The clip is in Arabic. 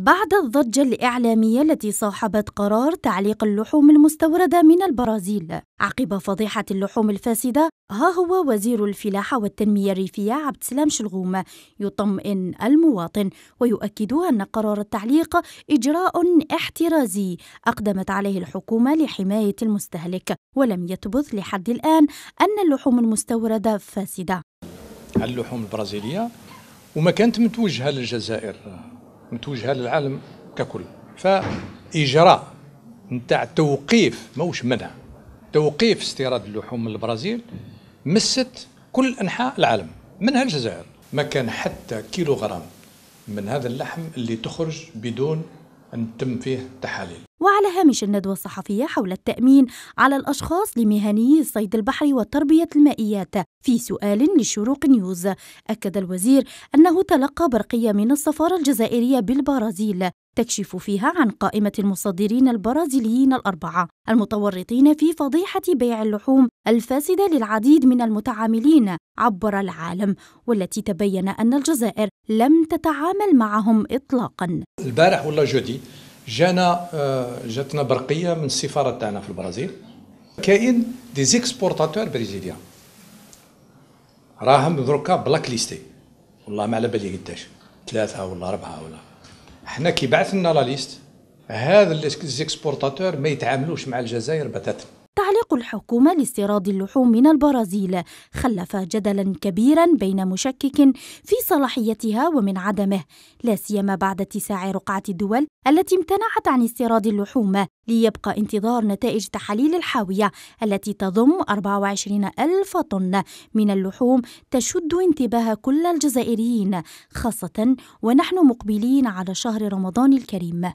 بعد الضجة الإعلامية التي صاحبت قرار تعليق اللحوم المستوردة من البرازيل عقب فضيحة اللحوم الفاسدة ها هو وزير الفلاحة والتنمية الريفية عبد السلام شلغوم يطمئن المواطن ويؤكد أن قرار التعليق إجراء احترازي أقدمت عليه الحكومة لحماية المستهلك ولم يثبت لحد الآن أن اللحوم المستوردة فاسدة اللحوم البرازيلية وما كانت متوجهة للجزائر متوجهه للعالم ككل فاجراء نتاع توقيف ماهوش منع توقيف استيراد اللحوم من البرازيل مست كل انحاء العالم منها الجزائر ما كان حتى كيلو غرام من هذا اللحم اللي تخرج بدون أن تتم فيه تحاليل وعلى هامش الندوة الصحفية حول التأمين على الأشخاص لمهنيي الصيد البحري وتربية المائيات في سؤال لشروق نيوز أكد الوزير أنه تلقى برقية من السفارة الجزائرية بالبرازيل تكشف فيها عن قائمة المصدرين البرازيليين الأربعة المتورطين في فضيحة بيع اللحوم الفاسدة للعديد من المتعاملين عبر العالم والتي تبين أن الجزائر لم تتعامل معهم إطلاقا البارح ولا جودي جانا آه، جاتنا برقية من السفارة تاعنا في البرازيل كاين دي زيكسبورتاتور برازيليان راهم دركا بلاك ليستي والله ما على بالي قداش ثلاثة ولا أربعة ولا حنا كيبعث لنا لا ليست هذا ليزيكسبورتاتور ما يتعاملوش مع الجزائر بتاتا تعليق الحكومة لاستيراد اللحوم من البرازيل خلف جدلا كبيرا بين مشكك في صلاحيتها ومن عدمه لا سيما بعد اتساع رقعة الدول التي امتنعت عن استيراد اللحوم ليبقى انتظار نتائج تحاليل الحاوية التي تضم 24 ألف طن من اللحوم تشد انتباه كل الجزائريين خاصة ونحن مقبلين على شهر رمضان الكريم